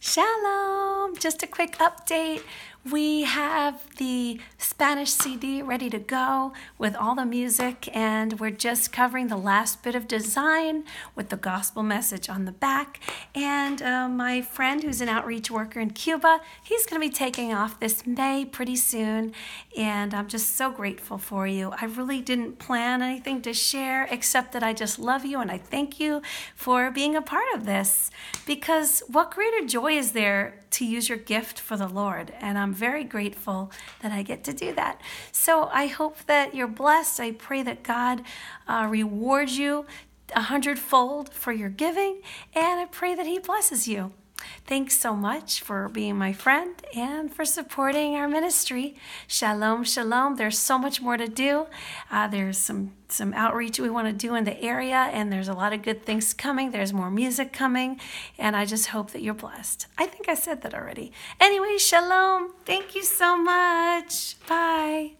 Shalom! Just a quick update. We have the Spanish CD ready to go with all the music, and we're just covering the last bit of design with the gospel message on the back. And uh, my friend, who's an outreach worker in Cuba, he's going to be taking off this May pretty soon, and I'm just so grateful for you. I really didn't plan anything to share except that I just love you and I thank you for being a part of this because what greater joy is there to use your gift for the Lord? And I'm I'm very grateful that I get to do that. So I hope that you're blessed. I pray that God uh, rewards you a hundredfold for your giving, and I pray that He blesses you. Thanks so much for being my friend and for supporting our ministry. Shalom, shalom. There's so much more to do. Uh, there's some some outreach we want to do in the area, and there's a lot of good things coming. There's more music coming, and I just hope that you're blessed. I think I said that already. Anyway, shalom. Thank you so much. Bye.